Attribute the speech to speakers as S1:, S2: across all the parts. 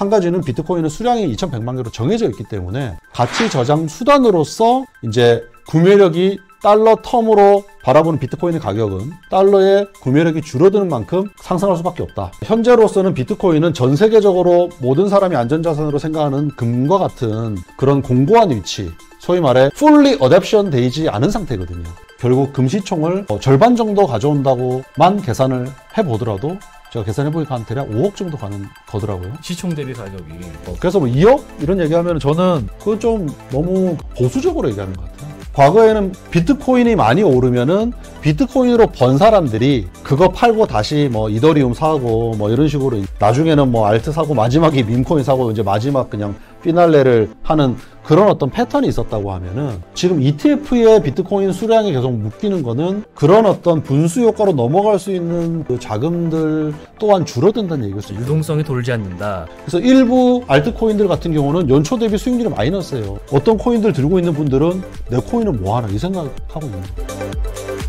S1: 한 가지는 비트코인은 수량이 2,100만 개로 정해져 있기 때문에 가치 저장 수단으로서 이제 구매력이 달러 텀으로 바라보는 비트코인의 가격은 달러의 구매력이 줄어드는 만큼 상승할 수밖에 없다. 현재로서는 비트코인은 전 세계적으로 모든 사람이 안전자산으로 생각하는 금과 같은 그런 공고한 위치, 소위 말해 풀리 어댑션 되지 않은 상태거든요. 결국 금시총을 어, 절반 정도 가져온다고만 계산을 해보더라도 제가 계산해 보니까 한 대략 5억 정도 가는 거더라고요.
S2: 시총 대비 가격이. 어,
S1: 그래서 뭐 2억 이런 얘기하면 저는 그건 좀 너무 보수적으로 얘기하는 것 같아요. 과거에는 비트코인이 많이 오르면은 비트코인으로 번 사람들이 그거 팔고 다시 뭐 이더리움 사고 뭐 이런 식으로 나중에는 뭐 알트 사고 마지막에 민코인 사고 이제 마지막 그냥 피날레를 하는 그런 어떤 패턴이 있었다고 하면은 지금 ETF의 비트코인 수량이 계속 묶이는 거는 그런 어떤 분수 효과로 넘어갈 수 있는 그 자금들 또한 줄어든다는 얘기일 수어요 유동성이 돌지 않는다. 그래서 일부 알트코인들 같은 경우는 연초 대비 수익률이 마이너스예요. 어떤 코인들 들고 있는 분들은 내 코인은 뭐하나 이 생각하고 있는 거예요.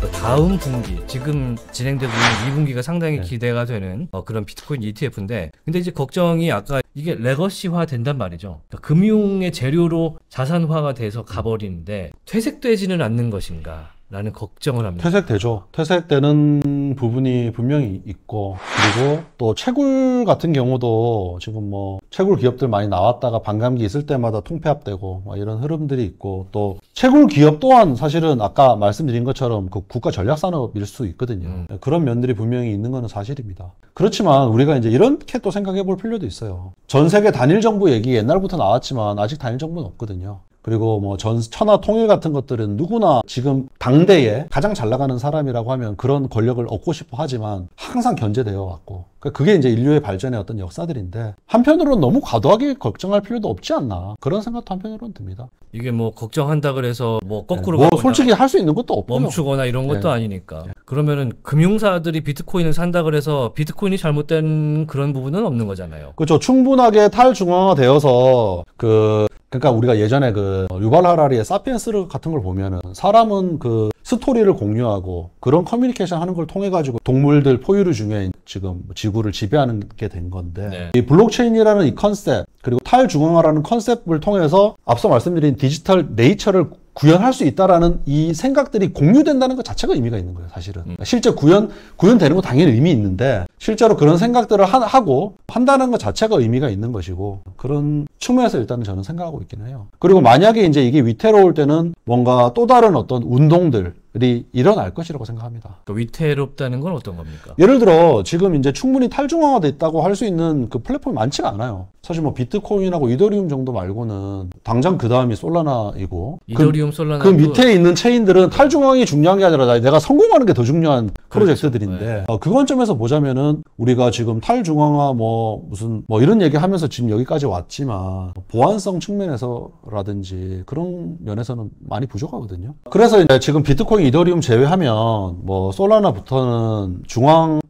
S2: 그 다음 분기 지금 진행되고 있는 2분기가 상당히 네. 기대가 되는 어, 그런 비트코인 ETF인데 근데 이제 걱정이 아까 이게 레거시화 된단 말이죠. 그러니까 금융의 재료로 자산화가 돼서 가버리는데 퇴색되지는 않는 것인가? 라는 걱정을 합니다.
S1: 퇴색되죠. 퇴색되는 부분이 분명히 있고 그리고 또 채굴 같은 경우도 지금 뭐 채굴 기업들 많이 나왔다가 반감기 있을 때마다 통폐합되고 뭐 이런 흐름들이 있고 또 채굴 기업 또한 사실은 아까 말씀드린 것처럼 그 국가 전략 산업일 수 있거든요. 음. 그런 면들이 분명히 있는 거는 사실입니다. 그렇지만 우리가 이제 이렇게 또 생각해 볼 필요도 있어요. 전 세계 단일 정부 얘기 옛날부터 나왔지만 아직 단일 정부는 없거든요. 그리고 뭐전 천하 통일 같은 것들은 누구나 지금 당대에 가장 잘 나가는 사람이라고 하면 그런 권력을 얻고 싶어 하지만 항상 견제되어 왔고 그러니까 그게 이제 인류의 발전의 어떤 역사들인데 한편으로는 너무 과도하게 걱정할 필요도 없지 않나 그런 생각도
S2: 한편으로는 듭니다. 이게 뭐 걱정한다 그래서 뭐 네, 거꾸로 네, 뭐 솔직히
S1: 할 수 있는 것도 없고 멈추거나 이런 것도 네.
S2: 아니니까 네. 그러면은 금융사들이 비트코인을 산다 그래서 비트코인이 잘못된 그런 부분은 없는 거잖아요.
S1: 그렇죠. 충분하게 탈중앙화되어서 그 그러니까 우리가 예전에 그 유발 하라리의 사피엔스 같은 걸 보면은 사람은 그 스토리를 공유하고 그런 커뮤니케이션 하는 걸 통해 가지고 동물들 포유류 중에 지금 지구를 지배하는 게 된 건데 네. 이 블록체인이라는 이 컨셉 그리고 탈중앙화라는 컨셉을 통해서 앞서 말씀드린 디지털 네이처를 구현할 수 있다라는 이 생각들이 공유된다는 것 자체가 의미가 있는 거예요, 사실은. 음. 실제 구현, 구현되는 거 당연히 의미 있는데, 실제로 그런 생각들을 하, 고 한다는 것 자체가 의미가 있는 것이고, 그런 측면에서 일단은 저는
S2: 생각하고 있긴 해요.
S1: 그리고 만약에 이제 이게 위태로울 때는 뭔가 또 다른 어떤 운동들, 일이 일어날
S2: 것이라고 생각합니다. 그 위태롭다는 건 어떤 겁니까?
S1: 예를 들어 지금 이제 충분히 탈중앙화됐다고 할 수 있는 그 플랫폼이 많지가 않아요. 사실 뭐 비트코인하고 이더리움 정도 말고는 당장 그 다음이 솔라나이고 그 이더리움
S2: 그, 솔라나 그 밑에
S1: 있는 체인들은 탈중앙이 중요한 게 아니라 내가 성공하는 게 더 중요한 그렇죠. 프로젝트들인데 네. 어, 그 관점에서 보자면은 우리가 지금 탈중앙화 뭐 무슨 뭐 이런 얘기하면서 지금 여기까지 왔지만 보안성 측면에서라든지 그런 면에서는 많이 부족하거든요. 그래서 이제 지금 비트코인 이더리움 제외하면 뭐 솔라나부터는 중앙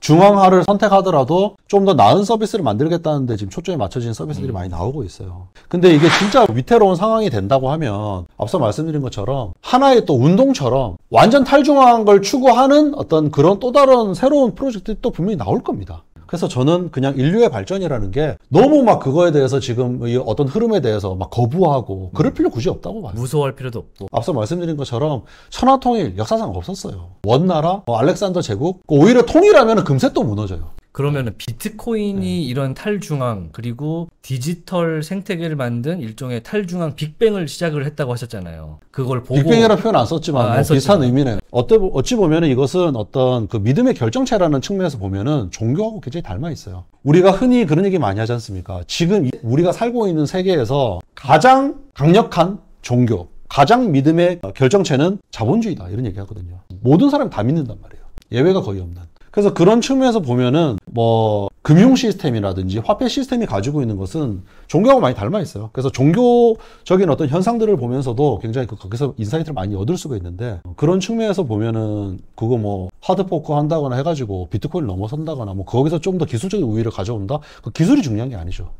S1: 중앙화를 선택하더라도 좀 더 나은 서비스를 만들겠다는데 지금 초점이 맞춰진 서비스들이 음. 많이 나오고 있어요. 근데 이게 진짜 위태로운 상황이 된다고 하면 앞서 말씀드린 것처럼 하나의 또 운동처럼 완전 탈중앙한 걸 추구하는 어떤 그런 또 다른 새로운 프로젝트도 분명히 나올 겁니다. 그래서 저는 그냥 인류의 발전이라는 게 너무 막 그거에 대해서 지금 이 어떤 흐름에 대해서 막 거부하고 그럴 필요 굳이 없다고 봐요. 무서워할 필요도 없고. 앞서 말씀드린 것처럼 천하통일 역사상 없었어요. 원나라, 뭐 알렉산더 제국 그 오히려 통일하면 금세 또 무너져요.
S2: 그러면은 비트코인이 네. 이런 탈중앙 그리고 디지털 생태계를 만든 일종의 탈중앙 빅뱅을 시작을 했다고 하셨잖아요. 그걸 보고 빅뱅이라 표현 안 썼지만 아, 뭐안 뭐 비슷한
S1: 의미네요. 어때 어찌 보면 은 이것은 어떤 그 믿음의 결정체라는 측면에서 보면은 종교하고 굉장히 닮아 있어요. 우리가 흔히 그런 얘기 많이 하지 않습니까? 지금 우리가 살고 있는 세계에서 가장 강력한 종교, 가장 믿음의 결정체는 자본주의다 이런 얘기 하거든요. 모든 사람다 믿는단 말이에요. 예외가 거의 없는. 그래서 그런 측면에서 보면은 뭐 금융 시스템이라든지 화폐 시스템이 가지고 있는 것은 종교하고 많이 닮아 있어요. 그래서 종교적인 어떤 현상들을 보면서도 굉장히 그 거기서 인사이트를 많이 얻을 수가 있는데 그런 측면에서 보면은 그거 뭐 하드 포크 한다거나 해가지고 비트코인 넘어선다거나 뭐 거기서 좀 더 기술적인 우위를 가져온다. 그 기술이 중요한 게 아니죠.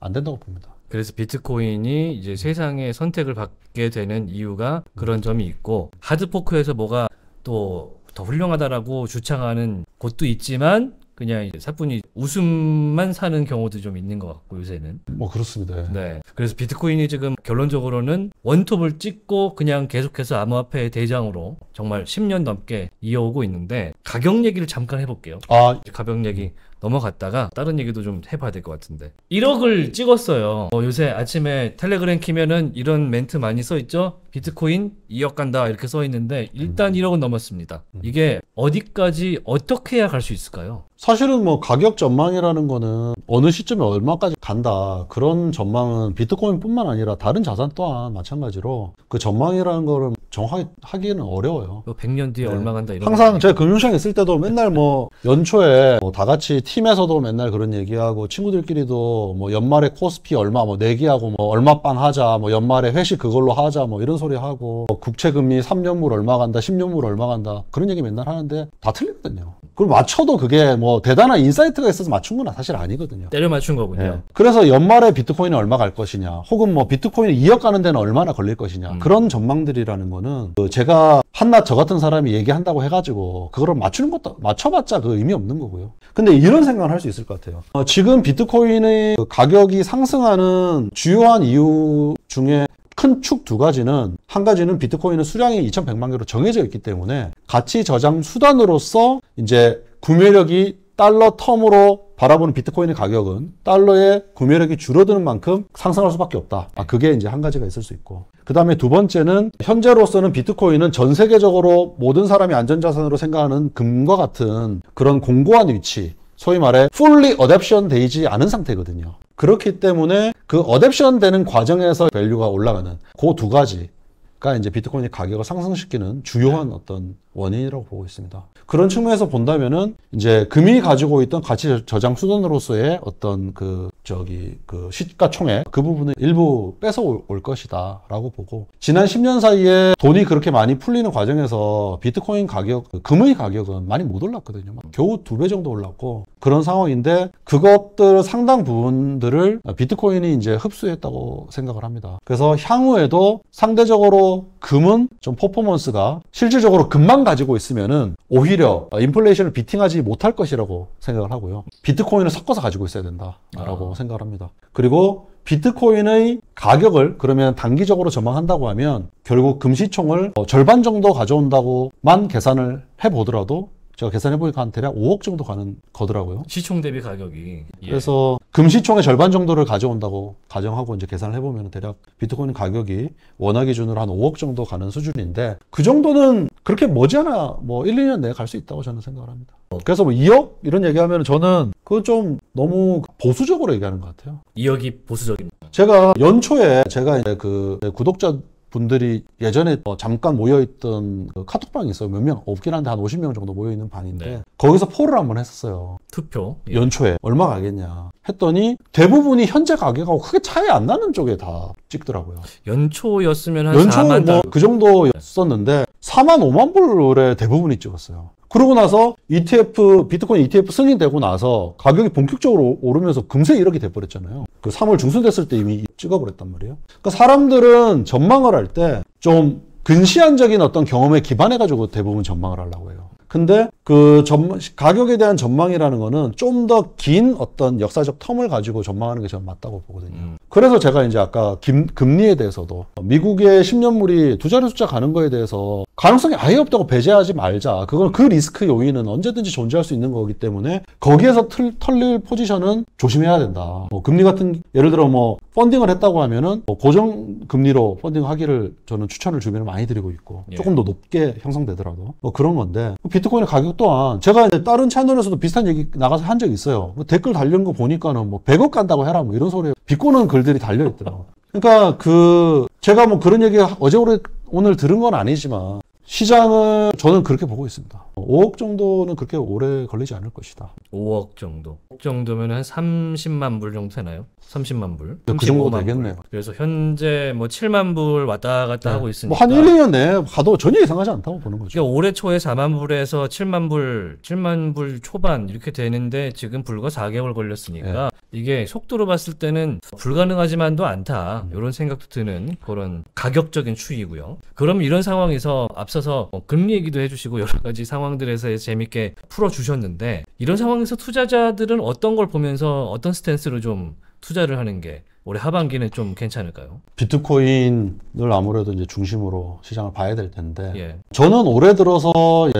S1: 안 된다고 봅니다.
S2: 그래서 비트코인이 이제 세상의 선택을 받게 되는 이유가 그런 점이 있고 하드포크에서 뭐가 또더 훌륭하다라고 주창하는 곳도 있지만 그냥 사뿐히 웃음만 사는 경우도 좀 있는 것 같고 요새는 뭐 그렇습니다. 예. 네. 그래서 비트코인이 지금 결론적으로는 원톱을 찍고 그냥 계속해서 암호화폐의 대장으로 정말 10년 넘게 이어오고 있는데 가격 얘기를 잠깐 해볼게요. 아 가격 얘기 넘어갔다가 다른 얘기도 좀 해봐야 될 것 같은데 1억을 찍었어요 어, 요새 아침에 텔레그램 키면은 이런 멘트 많이 써있죠 비트코인 2억 간다 이렇게 써있는데 일단 1억은 음. 넘었습니다 음. 이게 어디까지 어떻게 해야 갈 수 있을까요? 사실은 뭐
S1: 가격 전망이라는 거는 어느 시점에 얼마까지 간다 그런 전망은 비트코인뿐만 아니라 다른 자산 또한 마찬가지로 그 전망이라는 거를 정확 하기는 어려워요
S2: 100년 뭐 뒤에 네. 얼마 간다 이런 항상
S1: 제가 금융시장에 있을 때도 맨날 뭐 연초에 뭐다 같이 팀에서도 맨날 그런 얘기하고 친구들끼리도 뭐 연말에 코스피 얼마 뭐 내기하고 뭐 얼마빵 하자 뭐 연말에 회식 그걸로 하자 뭐 이런 소리 하고 뭐 국채 금리 3년물 얼마 간다 10년물 얼마 간다 그런 얘기 맨날 하는데 다 틀리거든요. 그걸 맞춰도 그게 뭐 대단한 인사이트가 있어서 맞춘 건 사실 아니거든요.
S2: 때려 맞춘 거군요. 예.
S1: 그래서 연말에 비트코인이 얼마 갈 것이냐, 혹은 뭐 비트코인이 2억 가는 데는 얼마나 걸릴 것이냐, 음. 그런 전망들이라는 거는 그 제가 한낱 저 같은 사람이 얘기한다고 해가지고 그거를 맞추는 것도 맞춰봤자 그 의미 없는 거고요. 근데 이런 생각을 할 수 있을 것 같아요. 어, 지금 비트코인의 그 가격이 상승하는 주요한 이유 중에 큰축두 가지는 한 가지는 비트코인은 수량이 2,100만 개로 정해져 있기 때문에 가치 저장 수단으로서 이제 구매력이 달러 텀으로 바라보는 비트코인의 가격은 달러의 구매력이 줄어드는 만큼 상승할 수밖에 없다. 아, 그게 이제 한 가지가 있을 수 있고. 그 다음에 두 번째는 현재로서는 비트코인은 전 세계적으로 모든 사람이 안전자산으로 생각하는 금과 같은 그런 공고한 위치, 소위 말해 풀리 어댑션 되지 않은 상태거든요. 그렇기 때문에 그 어댑션 되는 과정에서 밸류가 올라가는 그 두 가지가 이제 비트코인의 가격을 상승시키는 주요한 네. 어떤 원인이라고 보고 있습니다. 그런 측면에서 본다면은 이제 금이 가지고 있던 가치 저장 수단으로서의 어떤 그 저기 그 시가총액 그 부분을 일부 뺏어올 것이다 라고 보고 지난 10년 사이에 돈이 그렇게 많이 풀리는 과정에서 비트코인 가격 그 금의 가격은 많이 못 올랐거든요 겨우 두 배 정도 올랐고 그런 상황인데 그것들 상당 부분들을 비트코인이 이제 흡수했다고 생각을 합니다 그래서 향후에도 상대적으로 금은 좀 퍼포먼스가 실질적으로 금만 가지고 있으면은 오히려 인플레이션을 비팅하지 못할 것이라고 생각을 하고요 비트코인을 섞어서 가지고 있어야 된다라고 아. 생각합니다. 그리고 비트코인의 가격을 그러면 단기적으로 전망한다고 하면 결국 금시총을 어, 절반 정도 가져온다고만 계산을 해보더라도 제가 계산해보니까 한 대략 5억 정도 가는 거더라고요.
S2: 시총 대비 가격이. 예.
S1: 그래서 금시총의 절반 정도를 가져온다고 가정하고 이제 계산을 해보면 대략 비트코인 가격이 원화 기준으로 한 5억 정도 가는 수준인데 그 정도는 그렇게 머지않아 뭐 1, 2년 내에 갈 수 있다고 저는 생각을 합니다. 그래서 뭐 2억 이런 얘기하면 저는 그건 좀 너무 보수적으로 얘기하는 것
S2: 같아요. 2억이 보수적입니다.
S1: 제가 연초에 제가 이제 그 구독자 분들이 예전에 어 잠깐 모여있던 그 카톡방이 있어요. 몇 명 없긴 한데 한 50명 정도 모여있는 방인데 네. 거기서 포를 한번 했었어요. 투표? 예. 연초에 얼마 가겠냐 했더니 대부분이 현재 가격하고 크게 차이 안 나는 쪽에 다 찍더라고요.
S2: 연초였으면 한 연초 4만 뭐그
S1: 정도였었는데 4만 5만 불에 대부분이 찍었어요. 그러고 나서 ETF, 비트코인 ETF 승인되고 나서 가격이 본격적으로 오르면서 금세 1억이 돼버렸잖아요. 그 3월 중순 됐을 때 이미 찍어버렸단 말이에요. 그러니까 사람들은 전망을 할 때 좀 근시안적인 어떤 경험에 기반해가지고 대부분 전망을 하려고 해요. 근데 그 전, 가격에 대한 전망이라는 거는 좀 더 긴 어떤 역사적 텀을 가지고 전망하는 게 저는 맞다고 보거든요. 음. 그래서 제가 이제 아까 김, 금리에 대해서도 미국의 10년물이 두 자리 숫자 가는 거에 대해서 가능성이 아예 없다고 배제하지 말자. 그건 그 리스크 요인은 언제든지 존재할 수 있는 거기 때문에 거기에서 틀, 털릴 포지션은 조심해야 된다. 뭐 금리 같은 예를 들어 뭐 펀딩을 했다고 하면은 뭐 고정 금리로 펀딩하기를 저는 추천을 주변에 많이 드리고 있고 예. 조금 더 높게 형성되더라도 뭐 그런 건데 뭐 비트 비트코인의 가격 또한 제가 이제 다른 채널에서도 비슷한 얘기 나가서 한 적이 있어요. 뭐 댓글 달린 거 보니까는 뭐 100억 간다고 해라 뭐 이런 소리에 비꼬는 글들이 달려 있더라고요. 그러니까 그 제가 뭐 그런 얘기 어제 오늘 들은 건 아니지만 시장은 저는 그렇게 보고 있습니다. 5억 정도는 그렇게 오래 걸리지 않을 것이다.
S2: 5억 정도. 5억 정도면 한 30만 불 정도 되나요? 30만 불. 네, 그 정도 되겠네요. 불. 그래서 현재 뭐 7만 불 왔다 갔다 네. 하고 있으니까. 뭐한 1,
S1: 2년 내에 가도 전혀 이상하지 않다고 보는 거죠.
S2: 그러니까 올해 초에 4만 불에서 7만 불, 7만 불 초반 이렇게 되는데 지금 불과 4개월 걸렸으니까 네. 이게 속도로 봤을 때는 불가능하지만도 않다 이런 생각도 드는 그런 가격적인 추이고요. 그럼 이런 상황에서 앞서서 뭐 금리 얘기도 해주시고 여러 가지 상황들에서 재밌게 풀어주셨는데 이런 상황에서 투자자들은 어떤 걸 보면서 어떤 스탠스로 좀 투자를 하는 게 올해 하반기는 좀 괜찮을까요?
S1: 비트코인을 아무래도 이제 중심으로 시장을 봐야 될 텐데 예. 저는 올해 들어서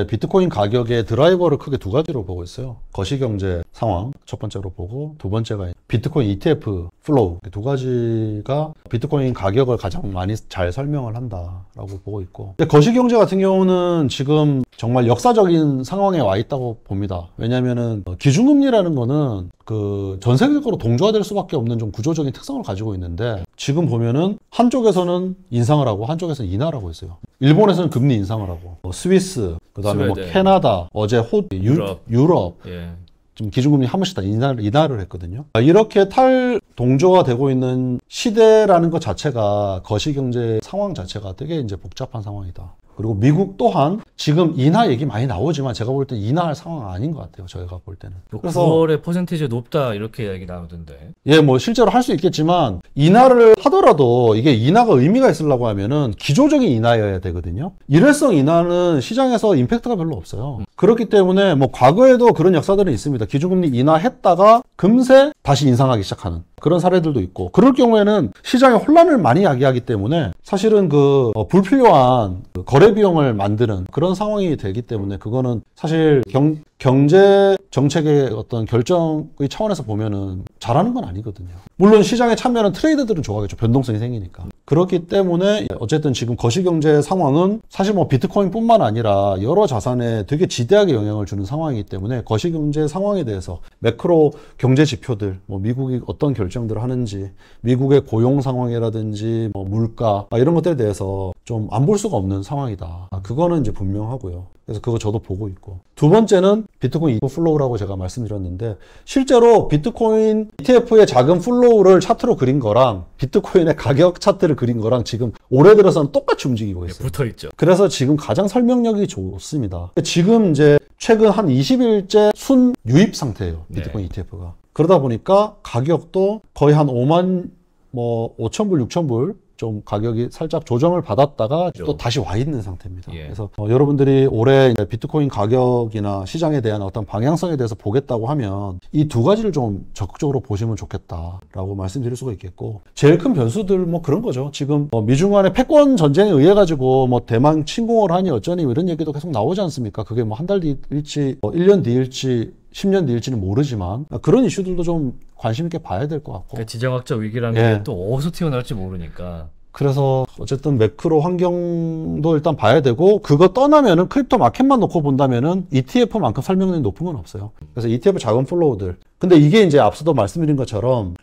S1: 비트코인 가격의 드라이버를 크게 두 가지로 보고 있어요. 거시경제 상황 첫 번째로 보고 두 번째가 비트코인 ETF 플로우 두 가지가 비트코인 가격을 가장 많이 잘 설명을 한다라고 보고 있고 근데 거시경제 같은 경우는 지금 정말 역사적인 상황에 와 있다고 봅니다. 왜냐하면은 기준금리라는 거는 그 전 세계적으로 동조화될 수밖에 없는 좀 구조적인 특성 특성을 가지고 있는데 지금 보면은 한쪽에서는 인상을 하고 한쪽에서는 인하라고 했어요. 일본에서는 금리 인상을 하고 뭐 스위스 그다음에 뭐 캐나다 어제 호 유, 유럽, 유럽 예. 지금 기준금리 한 번씩 다 인하를, 인하를 했거든요. 아, 이렇게 탈동조화 되고 있는 시대라는 것 자체가 거시경제 상황 자체가 되게 이제 복잡한 상황이다. 그리고 미국 또한 지금 인하 얘기 많이 나오지만 제가 볼 때 인하할 상황 아닌 것 같아요. 저희가 볼 때는. 그래서 9월에
S2: 퍼센티지 높다 이렇게 얘기 나오던데.
S1: 예, 뭐 실제로 할 수 있겠지만 인하를 하더라도 이게 인하가 의미가 있으려고 하면은 기조적인 인하여야 되거든요. 일회성 인하는 시장에서 임팩트가 별로 없어요. 음. 그렇기 때문에 뭐 과거에도 그런 역사들은 있습니다. 기준금리 인하했다가 금세 다시 인상하기 시작하는 그런 사례들도 있고 그럴 경우에는 시장에 혼란을 많이 야기하기 때문에 사실은 그 어, 불필요한 그 거래 비용을 만드는 그런 상황이 되기 때문에 그거는 사실 경, 경제 정책의 어떤 결정의 차원에서 보면은 잘하는 건 아니거든요. 물론 시장에 참여하는 트레이드들은 좋아하겠죠. 변동성이 생기니까. 그렇기 때문에 어쨌든 지금 거시경제 상황은 사실 뭐 비트코인뿐만 아니라 여러 자산에 되게 지대하게 영향을 주는 상황이기 때문에 거시경제 상황에 대해서 매크로 경제 지표들 뭐 미국이 어떤 결정들을 하는지 미국의 고용 상황이라든지 뭐 물가 이런 것들에 대해서 좀 안 볼 수가 없는 상황이다. 아, 그거는 이제 분명하고요. 그래서 그거 저도 보고 있고 두 번째는 비트코인 이거 플로우라고 제가 말씀드렸는데 실제로 비트코인 ETF의 작은 플로우를 차트로 그린 거랑 비트코인의 가격 차트를 그래프 그린 거랑 지금 올해 들어서는 똑같이 움직이고 예,
S2: 있어요. 붙어 있죠.
S1: 그래서 지금 가장 설명력이 좋습니다. 지금 이제 최근 한 20일째 순 유입 상태예요. 네. 비트코인 네. ETF가. 그러다 보니까 가격도 거의 한 5만 뭐 5천 불, 6천 불좀 가격이 살짝 조정을 받았다가 그렇죠. 또 다시 와 있는 상태입니다. 예. 그래서 어, 여러분들이 올해 비트코인 가격이나 시장에 대한 어떤 방향성에 대해서 보겠다고 하면 이 두 가지를 좀 적극적으로 보시면 좋겠다라고 말씀드릴 수가 있겠고 제일 큰 변수들 뭐 그런 거죠. 지금 뭐 미중 간의 패권 전쟁에 의해 가지고 뭐 대만 침공을 하니 어쩌니 뭐 이런 얘기도 계속 나오지 않습니까? 그게 뭐 한 달 뒤일지 뭐 어, 1년 뒤일지 10년 뒤일지는 모르지만 그런 이슈들도 좀 관심 있게 봐야 될 것 같고.
S2: 그러니까 지정학적 위기라는 예. 게또 어디서 튀어나올지 모르니까.
S1: 그래서 어쨌든 매크로 환경도 일단 봐야 되고 그거 떠나면은 크립토 마켓만 놓고 본다면은 ETF만큼 설명력이 높은 건 없어요. 그래서 ETF 작은 플로우들. 근데 이게 이제 앞서도 말씀드린 것처럼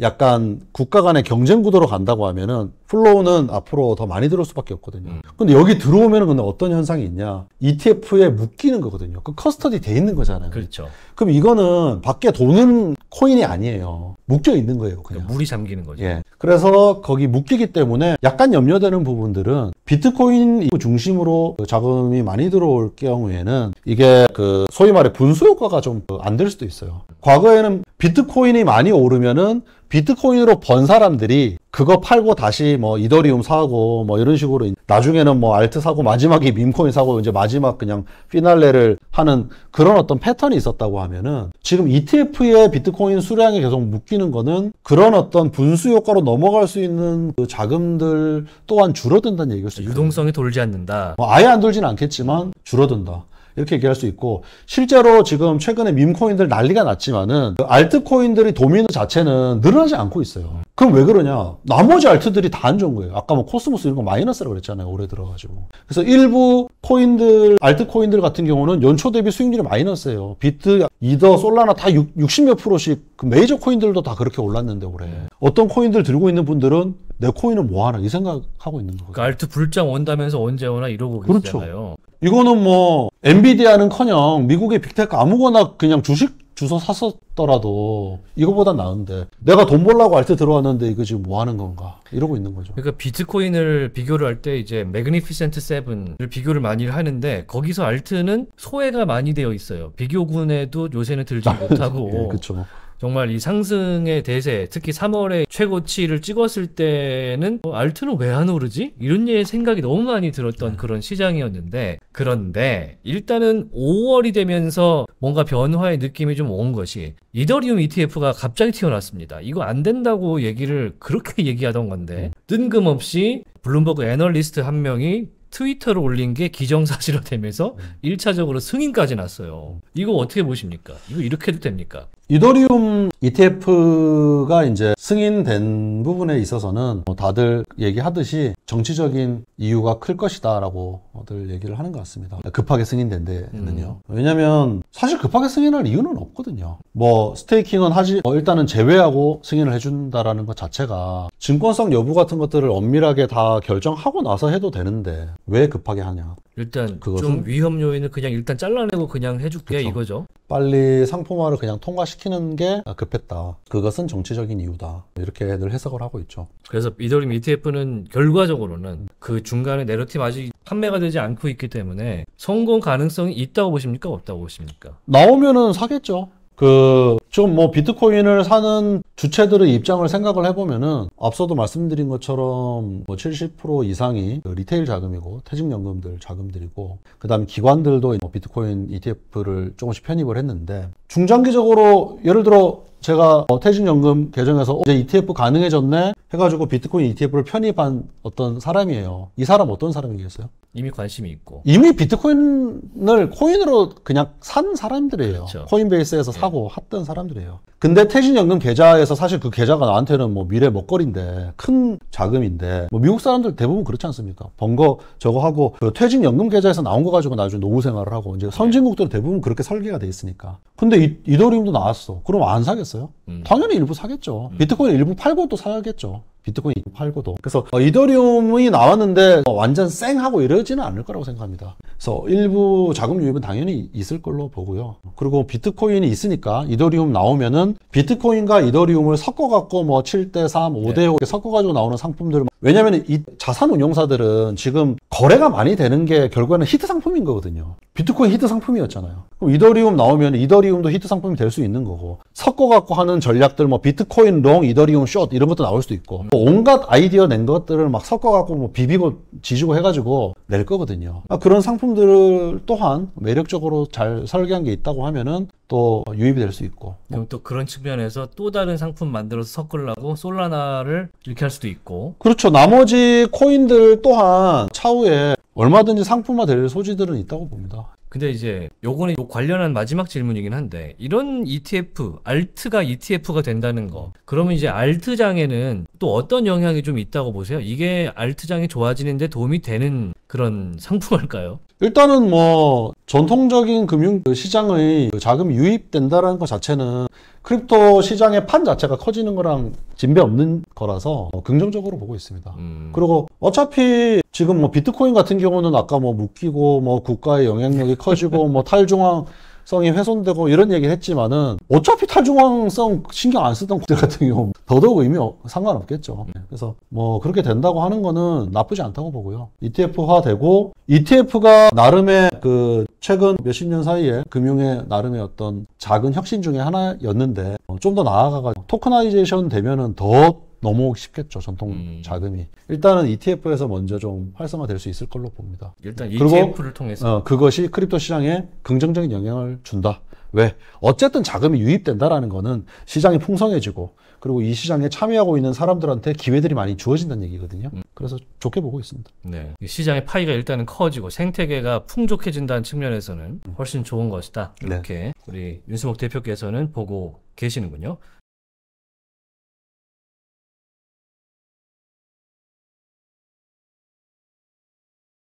S1: 약간 국가 간의 경쟁 구도로 간다고 하면은 플로우는 앞으로 더 많이 들어올 수밖에 없거든요. 음. 근데 여기 들어오면은 근데 어떤 현상이 있냐? ETF에 묶이는 거거든요. 그 커스터디 돼 있는 거잖아요. 그렇죠. 그럼 이거는 밖에 도는 코인이 아니에요. 묶여 있는 거예요. 그냥 그러니까 물이 잠기는 거죠. 예. 그래서 거기 묶이기 때문에 약간 염려되는 부분들은 비트코인 중심으로 자금이 많이 들어올 경우에는 이게 그 소위 말해 분수 효과가 좀 안 될 수도 있어요. 과거에는 비트코인이 많이 오르면은 비트코인으로 번 사람들이 그거 팔고 다시 뭐 이더리움 사고 뭐 이런 식으로 나중에는 뭐 알트 사고 마지막에 민코인 사고 이제 마지막 그냥 피날레를 하는 그런 어떤 패턴이 있었다고 하면은 지금 ETF의 비트코인 수량이 계속 묶이는 거는 그런 어떤 분수 효과로 넘어갈 수 있는 그 자금들 또한 줄어든다는 얘기였어요
S2: 유동성이 돌지 않는다.
S1: 뭐 아예 안 돌지는 않겠지만 줄어든다. 이렇게 얘기할 수 있고 실제로 지금 최근에 밈코인들 난리가 났지만은 그 알트코인들이 도미노 자체는 늘어나지 않고 있어요. 그럼 왜 그러냐? 나머지 알트들이 다 안 좋은 거예요. 아까 뭐 코스모스 이런 거 마이너스라고 그랬잖아요. 올해 들어가지고. 그래서 일부 코인들, 알트코인들 같은 경우는 연초 대비 수익률이 마이너스예요. 비트, 이더, 솔라나 다 60 몇 프로씩 그 메이저 코인들도 다 그렇게 올랐는데 올해. 어떤 코인들 들고 있는 분들은 내 코인은 뭐하나 이 생각하고 있는
S2: 거거든요. 알트 불장 온다면서 언제 오나 이러고 그렇죠. 있잖아요.
S1: 이거는 뭐 엔비디아는커녕 미국의 빅테크 아무거나 그냥 주식 주소 샀었더라도 이거보다 나은데 내가 돈 벌라고 알트 들어왔는데 이거 지금 뭐 하는 건가 이러고 있는
S2: 거죠. 그러니까 비트코인을 비교를 할 때 이제 매그니피센트 세븐을 비교를 많이 하는데 거기서 알트는 소외가 많이 되어 있어요. 비교군에도 요새는 들지 못하고 그렇죠. 정말 이 상승의 대세, 특히 3월에 최고치를 찍었을 때는 어, 알트는 왜 안 오르지? 이런 예 생각이 너무 많이 들었던 네. 그런 시장이었는데 그런데 일단은 5월이 되면서 뭔가 변화의 느낌이 좀 온 것이 이더리움 ETF가 갑자기 튀어나왔습니다 이거 안 된다고 얘기를 그렇게 얘기하던 건데 네. 뜬금없이 블룸버그 애널리스트 한 명이 트위터를 올린 게 기정사실화 되면서 1차적으로 승인까지 났어요. 이거 어떻게 보십니까? 이거 이렇게 해도 됩니까?
S1: 이더리움 ETF가 이제 승인된 부분에 있어서는 뭐 다들 얘기하듯이 정치적인 이유가 클 것이다 라고들 얘기를 하는 것 같습니다. 급하게 승인된 데는요. 음. 왜냐면 사실 급하게 승인할 이유는 없거든요. 뭐 스테이킹은 하지, 뭐 일단은 제외하고 승인을 해준다라는 것 자체가 증권성 여부 같은 것들을 엄밀하게 다 결정하고 나서 해도 되는데 왜 급하게 하냐. 일단 그것은? 좀
S2: 위험 요인을 그냥 일단 잘라내고 그냥 해줄게 그쵸. 이거죠.
S1: 빨리 상품화를 그냥 통과시 하락시키는 게 아, 급했다. 그것은 정치적인 이유다. 이렇게 늘 해석을 하고 있죠.
S2: 그래서 이더리움 ETF는 결과적으로는 그 중간에 내러티브 아직 판매가 되지 않고 있기 때문에 성공 가능성이 있다고 보십니까? 없다고 보십니까?
S1: 나오면은 사겠죠. 그지뭐 비트코인을 사는 주체들의 입장을 생각을 해보면은 앞서도 말씀드린 것처럼 뭐 70% 이상이 그 리테일 자금이고 퇴직연금들 자금들이고 그다음에 기관들도 뭐 비트코인 ETF를 조금씩 편입을 했는데 중장기적으로 예를 들어 제가 어, 퇴직연금 계정에서 이제 ETF 가능해졌네 해가지고 비트코인 ETF를 편입한 어떤 사람이에요. 이 사람 어떤 사람이겠어요?
S2: 이미 관심이 있고
S1: 이미 비트코인을 코인으로 그냥 산 사람들이에요. 그렇죠. 코인베이스에서 예. 사고 했던 사람들이에요. 근데 퇴직연금 계좌에서 사실 그 계좌가 나한테는 뭐 미래 먹거리인데 큰 자금인데 뭐 미국 사람들 대부분 그렇지 않습니까? 번거 저거 하고 그 퇴직연금 계좌에서 나온 거 가지고 나중에 노후 생활을 하고 이제 선진국들은 대부분 그렇게 설계가 돼 있으니까. 근데 이, 이더리움도 나왔어. 그럼 안 사겠어요? 음. 당연히 일부 사겠죠. 음. 비트코인 일부 팔고 또 사야겠죠. 비트코인 팔고도 그래서 어, 이더리움이 나왔는데 어, 완전 쌩하고 이러지는 않을 거라고 생각합니다 그래서 일부 자금 유입은 당연히 있을 걸로 보고요 그리고 비트코인이 있으니까 이더리움 나오면은 비트코인과 이더리움을 섞어갖고 뭐 7대3, 5대5 네. 이렇게 섞어가지고 나오는 상품들을 왜냐하면 이 자산 운용사들은 지금 거래가 많이 되는 게 결과는 히트 상품인 거거든요. 비트코인 히트 상품이었잖아요. 그럼 이더리움 나오면 이더리움도 히트 상품이 될 수 있는 거고 섞어갖고 하는 전략들 뭐 비트코인 롱, 이더리움 숏 이런 것도 나올 수도 있고 뭐 온갖 아이디어 낸 것들을 막 섞어갖고 뭐 비비고 지지고 해가지고 낼 거거든요. 아, 그런 상품들을 또한 매력적으로 잘 설계한 게 있다고 하면은 또 유입이 될 수 있고.
S2: 그럼 또 그런 측면에서 또 다른 상품 만들어서 섞으려고 솔라나를 이렇게 할 수도 있고. 그렇죠.
S1: 나머지 코인들 또한 차후에 얼마든지 상품화 될 소지들은 있다고 봅니다.
S2: 근데 이제 요거는 관련한 마지막 질문이긴 한데 이런 ETF, 알트가 ETF가 된다는 거. 그러면 이제 알트장에는 또 어떤 영향이 좀 있다고 보세요? 이게 알트장이 좋아지는데 도움이 되는 그런 상품일까요? 일단은
S1: 뭐 전통적인 금융 그 시장의 그 자금이 유입된다라는 것 자체는 크립토 시장의 판 자체가 커지는 거랑 진배 없는 거라서 어, 긍정적으로 보고 있습니다. 음. 그리고 어차피 지금 뭐 비트코인 같은 경우는 아까 뭐 묶이고 뭐 국가의 영향력이 커지고 뭐 탈중앙 성이 훼손되고 이런 얘기를 했지만은 어차피 탈중앙성 신경 안 쓰던 국들 같은 경우 더더욱 의미 상관없겠죠. 음. 네, 그래서 뭐 그렇게 된다고 하는 거는 나쁘지 않다고 보고요. ETF화 되고 ETF가 나름의 그 최근 몇십 년 사이에 금융의 나름의 어떤 작은 혁신 중에 하나였는데 좀 더 나아가가 지고 토크나이제이션 되면은 더 넘어오기 쉽겠죠 전통 음. 자금이 일단은 ETF에서 먼저 좀 활성화될 수 있을 걸로 봅니다. 일단 ETF를 통해서 어, 그것이 크립토 시장에 긍정적인 영향을 준다. 왜 어쨌든 자금이 유입된다라는 거는 시장이 풍성해지고 그리고 이 시장에 참여하고 있는 사람들한테 기회들이 많이 주어진다는
S2: 얘기거든요. 음. 그래서 좋게 보고 있습니다. 네. 시장의 파이가 일단은 커지고 생태계가 풍족해진다는 측면에서는 훨씬 좋은 것이다. 네. 이렇게 네. 우리 윤수목 대표께서는 보고 계시는군요.